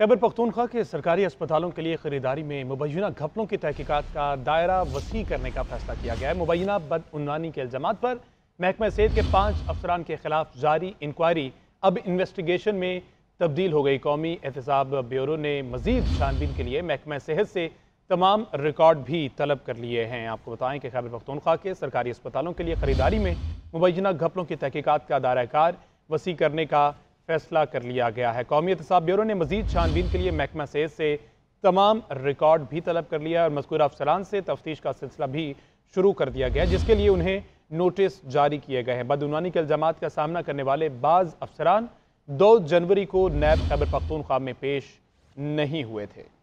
खैबर पख्तूनख्वा के सरकारी अस्पतालों के लिए खरीदारी में मुबैना घपलों की तहकीकत का दायरा वसी करने का फैसला किया गया है मुबैना बदउनवानी के इल्जाम पर महकमा सेहत के पाँच अफसरान के खिलाफ जारी इंक्वायरी अब इन्वेस्टिगेशन में तब्दील हो गई कौमी एहतसाब ब्यूरो ने मजीद छानबीन के लिए महकमा सेहत से तमाम रिकॉर्ड भी तलब कर लिए हैं आपको बताएं कि खैबर पख्तूनख्वा के सरकारी अस्पतालों के लिए खरीदारी में मुबैना घपलों की तहकीकत का दायरा कार वसी करने का फैसला कर लिया गया है कौमी एहतसाब ब्यूरो ने मजीद छानबीन के लिए महकमा सेज से तमाम रिकॉर्ड भी तलब कर लिया और मजकूर अफसरान से तफ्तीश का सिलसिला भी शुरू कर दिया गया जिसके लिए उन्हें नोटिस जारी किए गए हैं बदनवानी के इल्जाम का सामना करने वाले बाज़ अफसरान दो जनवरी को नैब खैबर पख्तूनख्वा में पेश नहीं हुए थे